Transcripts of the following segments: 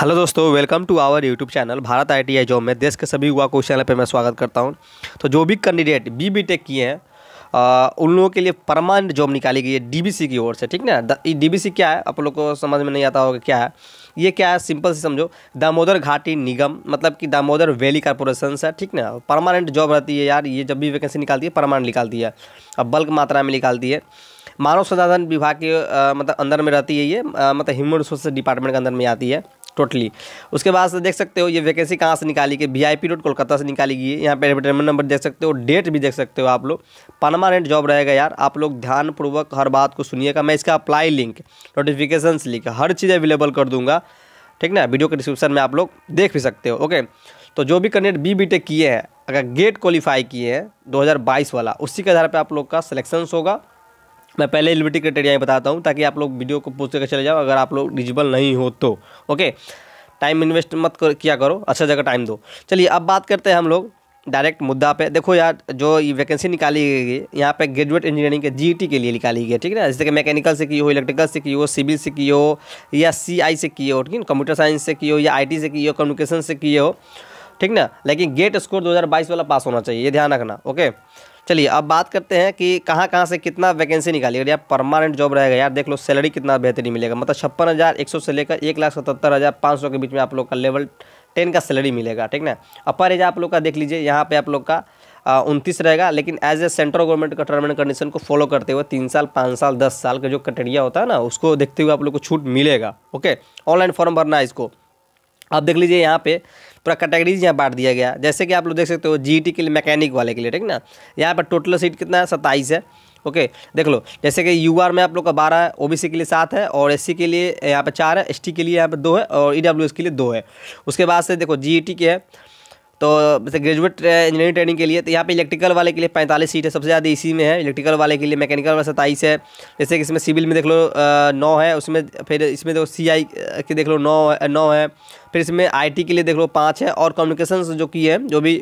hello दोस्तों welcome to our YouTube channel Bharat I T job में देश के सभी युवा को चैनल पर मैं स्वागत करता हूं तो जो भी कैंडिडेट बी बी टेक किए हैं उन लोगों के लिए परमानेंट जॉब निकाली गई है डीबीसी की ओर से ठीक ना डीबीसी क्या है आप लोग को समझ में नहीं आता होगा क्या है ये क्या है सिंपल से समझो दामोदर घाटी निगम मतलब कि दामोदर वैली कॉरपोरेशन है ठीक ना परमानेंट जॉब रहती है यार ये जब भी वैकेंसी निकालती है परमानेंट निकालती है और बल्क मात्रा में निकालती है मानव संसाधन विभाग के मतलब अंदर में रहती है ये मतलब ह्यूमन रिसोर्स डिपार्टमेंट के अंदर में आती है टोटली उसके बाद देख सकते हो ये वैकेंसी कहाँ से निकाली गई V I P road Kolkata से निकाली गई है यहाँ पर एडवर्टाइजमेंट नंबर देख सकते हो डेट भी देख सकते हो आप लोग परमानेंट जॉब रहेगा यार आप लोग ध्यानपूर्वक हर बात को सुनिएगा मैं इसका अप्लाई लिंक नोटिफिकेशन लिंक हर चीज़ अवेलेबल कर दूंगा ठीक ना वीडियो के डिस्क्रिप्शन में आप लोग देख भी सकते हो ओके तो जो भी कैंडिडेट बी बी टेक किए हैं अगर गेट क्वालिफाई किए हैं 2022 वाला उसी के आधार पर आप लोग का सिलेक्शंस होगा मैं पहले एलिबिलिटी क्राइटेरिया बताता हूँ ताकि आप लोग वीडियो को पूछ कर चले जाओ अगर आप लोग डिजिबल नहीं हो तो ओके टाइम इन्वेस्ट मत कर, किया करो अच्छा जगह टाइम दो चलिए अब बात करते हैं हम लोग डायरेक्ट मुद्दा पे देखो यार जो ये वैकेंसी निकाली गई यहाँ पे ग्रेजुएट इंजीनियरिंग के जीईटी e के लिए निकाली गई है ठीक है ना जैसे कि मैकेनिकल से की हो इलेक्ट्रिकल से की हो सिविल से की हो या सीआई से की हो ठीक है कंप्यूटर साइंस से की हो या आईटी से की हो कम्युनिकेशन से की हो ठीक ना लेकिन गेट स्कोर 2022 वाला पास होना चाहिए ये ध्यान रखना ओके चलिए अब बात करते हैं कि कहाँ कहाँ से कितना वैकेंसी निकाली अगर यार परमानेंट जॉब रहेगा यार देख लो सैलरी कितना बेहतरीन मिलेगा मतलब छप्पन हज़ार एक सौ से लेकर एक लाख सतहत्तर हज़ार पाँच सौ के बीच में आप लोग का लेवल टेन का सैलरी मिलेगा ठीक ना अपर एज आप लोग का देख लीजिए यहाँ पे आप लोग का उनतीस रहेगा लेकिन एज ए सेंट्रल गवर्नमेंट का टर्म एंड कंडीशन को फॉलो करते हुए तीन साल पाँच साल दस साल का जो कटेरिया होता है ना उसको देखते हुए आप लोग को छूट मिलेगा ओके ऑनलाइन फॉर्म भरना है इसको आप देख लीजिए यहाँ पे पूरा कैटेगरीज यहाँ बांट दिया गया जैसे कि आप लोग देख सकते हो जी e के लिए मैकेनिक वाले के लिए ठीक ना यहाँ पर टोटल सीट कितना है सत्ताईस है ओके देख लो जैसे कि यू में आप लोग का बारह है ओ के लिए सात है और एस के लिए यहाँ पर चार है एस के लिए यहाँ पर दो है और ई e के लिए दो है उसके बाद से देखो जी e के है तो जैसे ग्रेजुएट इंजीनियरिंग ट्रेनिंग के लिए तो यहाँ पे इलेक्ट्रिकल वाले के लिए पैंतालीस सीट है सबसे ज़्यादा इसी में है इलेक्ट्रिकल वाले के लिए मैकेनिकल वाला सत्ताईस है जैसे कि इसमें सिविल में देख लो नौ है उसमें फिर इसमें देखो सी आई के देख लो नौ नौ है फिर इसमें आईटी के लिए देख लो पाँच है और कम्युनिकेशन जो की है जो भी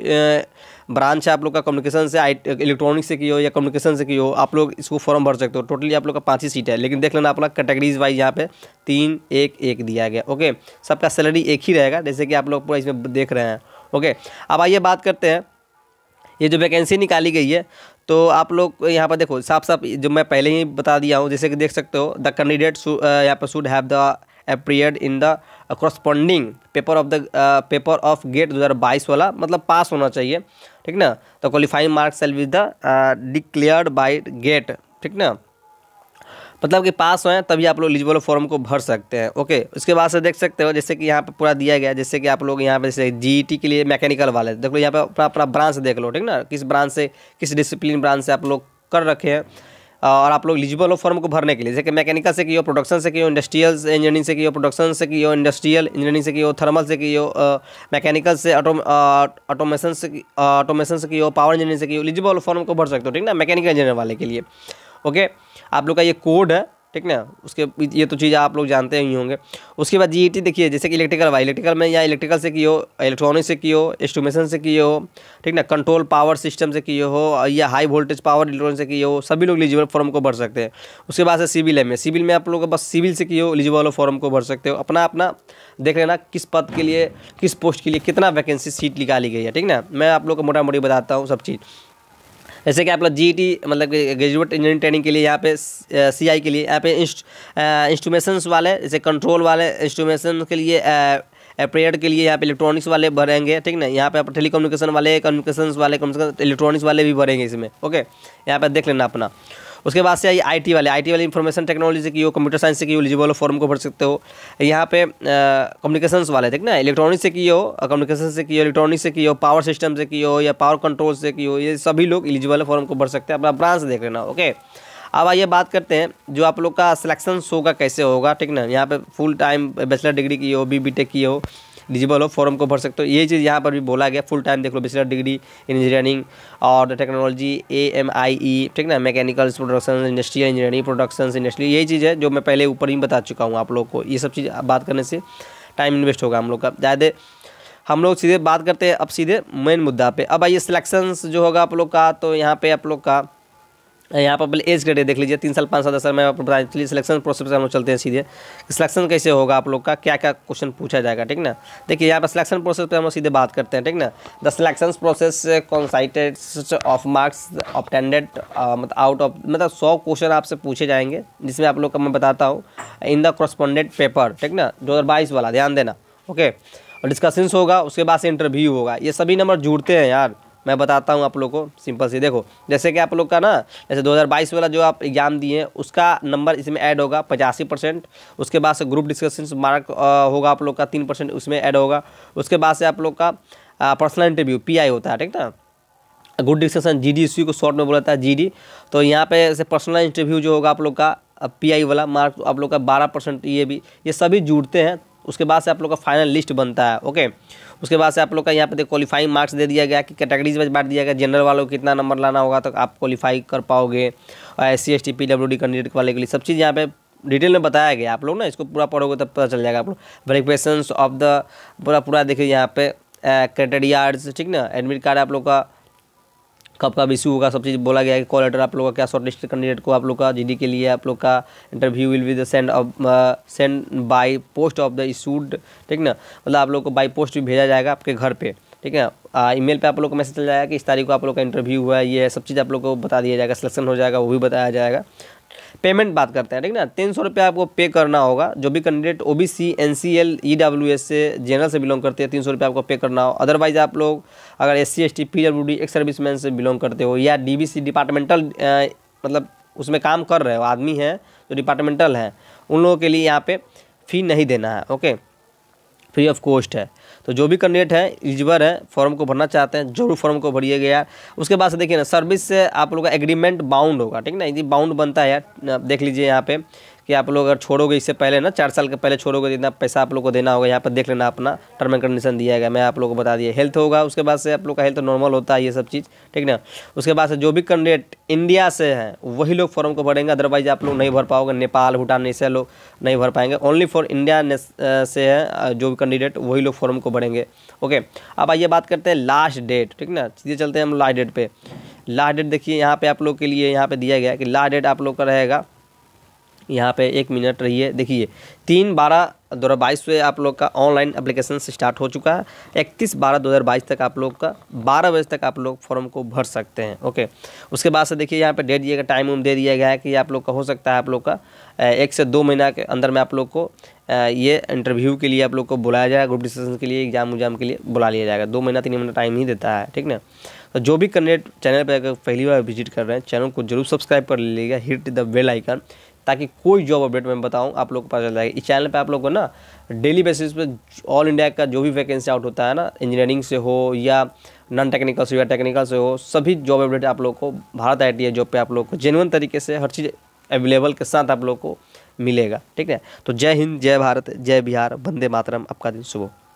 ब्रांच है आप लोग का कम्युनिकेशन से आई इलेक्ट्रॉनिक से की हो या कम्युनिकेशन से की हो आप लोग इसको फॉर्म भर सकते हो टोटली आप लोग का पाँच ही सीट है लेकिन देख लेना आप लोग कैटेगरीज वाइज यहाँ पे तीन एक एक दिया गया ओके सबका सैलरी एक ही रहेगा जैसे कि आप लोग पूरा इसमें देख रहे हैं ओके अब आइए बात करते हैं ये जो वैकेंसी निकाली गई है तो आप लोग यहाँ पर देखो साफ साफ जो मैं पहले ही बता दिया हूँ जैसे कि देख सकते हो द कैंडिडेट यहाँ पर should have the appeared in the corresponding paper of the paper of GATE 2022 वाला मतलब पास होना चाहिए ठीक ना तो qualifying marks sale with the declared by GATE ठीक ना मतलब कि पास होएं तभी आप लोग एलिजिबल फॉर्म को भर सकते हैं ओके उसके बाद से देख सकते हो जैसे कि यहाँ पर पूरा दिया गया जैसे कि आप लोग यहाँ पर जैसे जी के लिए मैकेनिकल वाले देख लो यहाँ पर अपना अपना ब्रांच देख लो ठीक ना किस ब्रांच से किस डिसिप्लिन ब्रांच से आप लोग कर रखे हैं और आप लोग एलिजिबल हो फॉर्म को भरने के लिए जैसे कि मैकेनिकल से किए हो प्रोडक्शन से किए इंडस्ट्रियल इंजीनियरिंग से किए हो प्रोडक्शन से की हो इंडस्ट्रियल इंजीनियरिंग से की हो थर्मल से की हो मैकेनिकल से ऑटोमेशन से ऑटोमेशन से की हो पावर इंजीनियरिंग से किए एलिजिबल फॉर्म को भर सकते हो ठीक ना मैकेनिकल इंजीनियर वाले के लिए ओके आप लोग का ये कोड है ठीक ना उसके ये तो चीज़ आप लोग जानते ही होंगे उसके बाद जीईटी देखिए जैसे कि इलेक्ट्रिकल वाई इलेक्ट्रिकल में या इलेक्ट्रिकल से किए हो इलेक्ट्रॉनिक से किए हो एस्टोमेशन से किए हो ठीक ना कंट्रोल पावर सिस्टम से किए हो या हाई वोल्टेज पावर इलेक्ट्रॉनिक से किए हो सभी लोग एलिजिबल फॉर्म को भर सकते हैं उसके बाद है सिविल में सिविल में आप लोग बस सिविल से किए एलिजिबल हो फॉर्म को भर सकते हो अपना अपना देख लेना किस पद के लिए किस पोस्ट के लिए कितना वैकेंसी सीट निकाली गई है ठीक ना मैं आप लोग को मोटा मोटी बताता हूँ सब चीज़ जैसे कि आप लोग जी e मतलब ग्रेजुएट इंजीनियरिंग ट्रेनिंग के लिए यहाँ पे सी आई के लिए यहाँ पे इंस्ट्रूमेशंस वाले जैसे कंट्रोल वाले इंस्ट्रूमेशन के लिए पीरियड के लिए यहाँ पे इलेक्ट्रॉनिक्स वाले भरेंगे ठीक ना यहाँ पे आप टेली कम्युनिकेशन वाले कम्युनिकेशन वाले कम से कम इलेक्ट्रॉनिक्स वाले भी भरेंगे इसमें ओके यहाँ पे देख लेना अपना उसके बाद से आई आईटी वाले आईटी वाले इंफॉर्मेशन टेक्नोलॉजी से की हो कंप्यूटर साइंस से की हो एलिजिबल हो फॉर्म को भर सकते हो यहाँ पे कम्युनिकेशन वाले ठीक ना इलेक्ट्रॉनिक्स से की हो कम्युनिकेशन से की हो इलेक्ट्रॉनिक्स से की हो पावर सिस्टम से की हो या पावर कंट्रोल से की हो ये सभी लोग एलिजिबल फॉर्म को भर सकते हैं अपना ब्रांच देख लेना ओके अब आइए बात करते हैं जो आप लोग का सिलेक्शन होगा कैसे होगा ठीक ना यहाँ पे फुल टाइम बैचलर डिग्री की हो बी बी टेक की हो एलिजिबल हो फॉर्म को भर सकते हो ये चीज़ यहाँ पर भी बोला गया फुल टाइम देख लो बेचलर डिग्री इंजीनियरिंग और technology A M I E ठीक ना mechanicals production industrial engineering production industry यही चीज़ है जो मैं पहले ऊपर ही बता चुका हूँ आप लोग को ये सब चीज़ बात करने से टाइम इन्वेस्ट होगा हम लोग का ज़्यादा हम लोग सीधे बात करते हैं अब सीधे मेन मुद्दा पे अब आइए सिलेक्शंस जो होगा आप लोग का तो यहाँ पे आप लोग का यहाँ पर पहले एज ग्रेड देख लीजिए तीन साल पाँच साल दस साल में चलिए सिलेक्शन प्रोसेस हम चलते हैं सीधे सिलेक्शन कैसे होगा आप लोग का क्या क्या क्वेश्चन पूछा जाएगा ठीक ना देखिए यहाँ पर सिलेक्शन प्रोसेस पे हम सीधे बात करते हैं ठीक ना the selection process consisted of marks obtained मतलब आउट ऑफ मतलब सौ क्वेश्चन आपसे पूछे जाएंगे जिसमें आप लोग का मैं बताता हूँ इन द करस्पॉन्डेंट पेपर ठीक ना दो वाला ध्यान देना ओके और डिस्कशंस होगा उसके बाद से इंटरव्यू होगा ये सभी नंबर जुड़ते हैं यार मैं बताता हूँ आप लोग को सिंपल सी देखो जैसे कि आप लोग का ना जैसे 2022 वाला जो आप एग्जाम दिए उसका नंबर इसमें ऐड होगा पचासी परसेंट उसके बाद से ग्रुप डिस्कशन मार्क होगा आप लोग का तीन परसेंट उसमें ऐड होगा उसके बाद से आप लोग का पर्सनल इंटरव्यू पी होता है ठीक ना गुड डिस्कशन जी डी सी को शॉर्ट में बोला था जी डी तो यहाँ पे ऐसे पर्सनल इंटरव्यू जो होगा आप लोग का पी आई वाला मार्क आप लोग का बारह परसेंट ये भी ये सभी जुड़ते हैं उसके बाद से आप लोग का फाइनल लिस्ट बनता है ओके उसके बाद से आप लोग का यहाँ पे देखो क्वालिफाइंग मार्क्स दे दिया गया कि कैटेगरीज में बांट दिया गया जनरल वालों को कितना नंबर लाना होगा तो आप क्वालिफाई कर पाओगे और S C S T P W D candidate वाले के लिए सब चीज़ यहाँ पे डिटेल में बताया गया आप लोग ना इसको पूरा पढ़ोगे तब पता चल जाएगा आप लोग वेरिफिकेशन ऑफ द पूरा पूरा देखिए यहाँ पे क्रेटेरियार्ड्स uh, ठीक ना एडमिट कार्ड आप लोग का कब कब इशू होगा सब चीज़ बोला गया है कि कॉल लेटर आप लोगों का क्या शॉर्ट लिस्ट कैंडिडेट को आप लोग का जी के लिए आप लोग का interview will be the send send by post of the issued ठीक ना मतलब आप लोग को बाई पोस्ट भी भेजा जाएगा आपके घर पर ठीक है ईमेल पे आप लोग को मैसेज चल जाएगा कि इस तारीख को आप लोग का इंटरव्यू हुआ है ये सब चीज़ आप लोग को बता दिया जाएगा सिलेक्शन हो जाएगा वो भी बताया जाएगा पेमेंट बात करते हैं ठीक ना तीन सौ रुपये आपको पे करना होगा जो भी candidate O B C N C L E W S से जनरल से बिलोंग करते हैं तीन सौ रुपये आपको पे करना हो अदरवाइज आप लोग अगर S C S T P W D एक मैन से बिलोंग करते हो या डी बी सी डिपार्टमेंटल मतलब उसमें काम कर रहे हो आदमी हैं जो डिपार्टमेंटल हैं उन लोगों के लिए यहाँ पे फ़ी नहीं देना है ओके फ्री ऑफ कॉस्ट है तो जो भी कैंडिडेट है यूजर है फॉर्म को भरना चाहते हैं जरूर फॉर्म को भरिएगा यार उसके बाद से देखिए ना सर्विस से आप लोग का एग्रीमेंट बाउंड होगा ठीक ना यदि बाउंड बनता है यार देख लीजिए यहाँ पे कि आप लोग अगर छोड़ोगे इससे पहले ना चार साल के पहले छोड़ोगे जितना पैसा आप लोग को देना होगा यहाँ पर देख लेना अपना टर्म एंड कंडीशन दिया गया मैं आप लोग को बता दिया हेल्थ होगा उसके बाद से आप लोग का हेल्थ नॉर्मल होता है ये सब चीज़ ठीक ना उसके बाद से जो भी कैंडिडेट इंडिया से हैं वही लोग फॉर्म को भरेंगे अदरवाइज आप लोग नहीं भर पाओगे नेपाल भूटान ऐसे लोग नहीं भर पाएंगे ओनली फॉर इंडिया से है जो भी कैंडिडेट वही लोग फॉर्म को भरेंगे ओके अब आइए बात करते हैं लास्ट डेट ठीक ना सीधे चलते हैं हम लास्ट डेट पर लास्ट डेट देखिए यहाँ पे आप लोग के लिए यहाँ पे दिया गया कि लास्ट डेट आप लोग का रहेगा यहाँ पे एक मिनट रहिए देखिए तीन बारह दो हज़ार बाईस से आप लोग का ऑनलाइन अप्लीकेशन स्टार्ट हो चुका है इकतीस बारह दो हज़ार बाईस तक आप लोग का बारह बजे तक आप लोग फॉर्म को भर सकते हैं ओके उसके बाद से देखिए यहाँ पे डेट दिएगा टाइम उम दे दिया गया है कि आप लोग का हो सकता है आप लोग का एक से दो महीना के अंदर में आप लोग को ये इंटरव्यू के लिए आप लोग को बुलाया जाएगा ग्रुप डिस्कशन के लिए एग्जाम उजाम के लिए बुला लिया जाएगा दो महीना तीन महीना टाइम ही देता है ठीक ना तो जो भी कैंडिडेट चैनल पर अगर पहली बार विजिट कर रहे हैं चैनल को जरूर सब्सक्राइब कर लीजिएगा हिट द बेल आइकन ताकि कोई जॉब अपडेट मैं बताऊँ आप लोग को पता चल जाएगा इस चैनल पर आप लोग को ना डेली बेसिस पर ऑल इंडिया का जो भी वैकेंसी आउट होता है ना इंजीनियरिंग से हो या नॉन टेक्निकल से या टेक्निकल से हो सभी जॉब अपडेट आप लोग को भारत आई टी जॉब पर आप लोग को जेनवन तरीके से हर चीज़ अवेलेबल के साथ आप लोग को मिलेगा ठीक है तो जय हिंद जय भारत जय बिहार वंदे मातरम आपका दिन सुबह